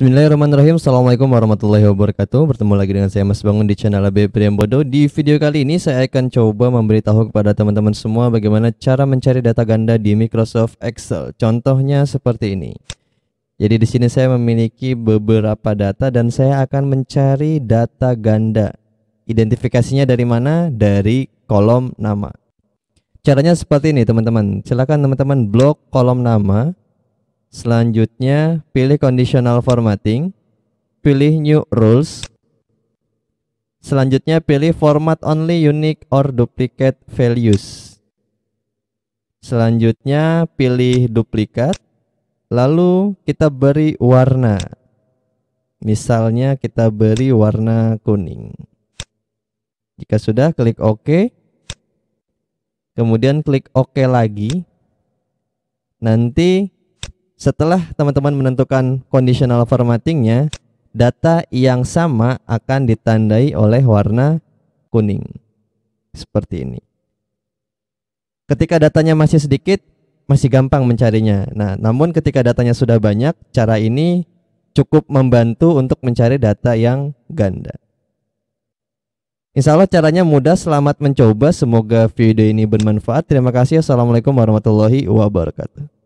Bismillahirrahmanirrahim Assalamualaikum warahmatullahi wabarakatuh Bertemu lagi dengan saya Mas Bangun di channel AB Priambodo Di video kali ini saya akan coba memberitahu kepada teman-teman semua Bagaimana cara mencari data ganda di Microsoft Excel Contohnya seperti ini Jadi di sini saya memiliki beberapa data Dan saya akan mencari data ganda Identifikasinya dari mana? Dari kolom nama Caranya seperti ini teman-teman Silahkan teman-teman blok kolom nama Selanjutnya, pilih conditional formatting, pilih new rules. Selanjutnya pilih format only unique or duplicate values. Selanjutnya pilih duplikat, lalu kita beri warna. Misalnya kita beri warna kuning. Jika sudah klik OK. Kemudian klik OK lagi. Nanti setelah teman-teman menentukan conditional formattingnya, data yang sama akan ditandai oleh warna kuning. Seperti ini. Ketika datanya masih sedikit, masih gampang mencarinya. Nah, namun ketika datanya sudah banyak, cara ini cukup membantu untuk mencari data yang ganda. Insya Allah caranya mudah, selamat mencoba. Semoga video ini bermanfaat. Terima kasih. Assalamualaikum warahmatullahi wabarakatuh.